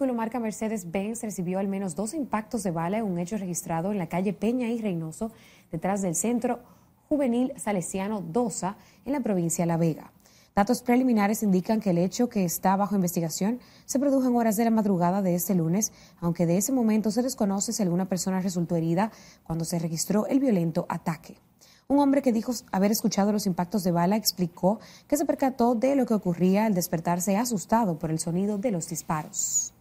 vehículo marca Mercedes-Benz recibió al menos dos impactos de bala en un hecho registrado en la calle Peña y Reynoso, detrás del Centro Juvenil Salesiano Dosa, en la provincia de La Vega. Datos preliminares indican que el hecho que está bajo investigación se produjo en horas de la madrugada de este lunes, aunque de ese momento se desconoce si alguna persona resultó herida cuando se registró el violento ataque. Un hombre que dijo haber escuchado los impactos de bala explicó que se percató de lo que ocurría al despertarse asustado por el sonido de los disparos.